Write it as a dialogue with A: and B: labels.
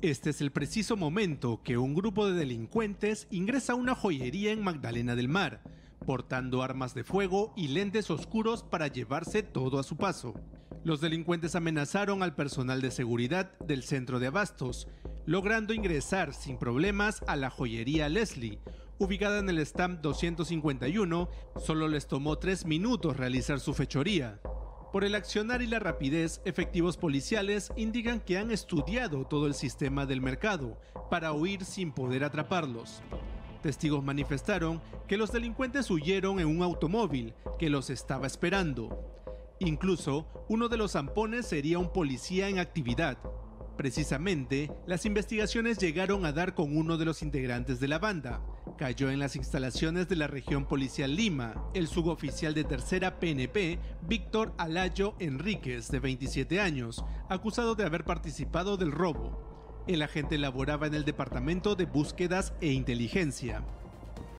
A: Este es el preciso momento que un grupo de delincuentes ingresa a una joyería en Magdalena del Mar, portando armas de fuego y lentes oscuros para llevarse todo a su paso. Los delincuentes amenazaron al personal de seguridad del centro de abastos, logrando ingresar sin problemas a la joyería Leslie, ubicada en el Stamp 251, solo les tomó tres minutos realizar su fechoría. Por el accionar y la rapidez, efectivos policiales indican que han estudiado todo el sistema del mercado para huir sin poder atraparlos. Testigos manifestaron que los delincuentes huyeron en un automóvil que los estaba esperando. Incluso, uno de los zampones sería un policía en actividad. Precisamente, las investigaciones llegaron a dar con uno de los integrantes de la banda, cayó en las instalaciones de la región policial Lima el suboficial de tercera PNP, Víctor Alayo Enríquez, de 27 años, acusado de haber participado del robo. El agente laboraba en el Departamento de Búsquedas e Inteligencia.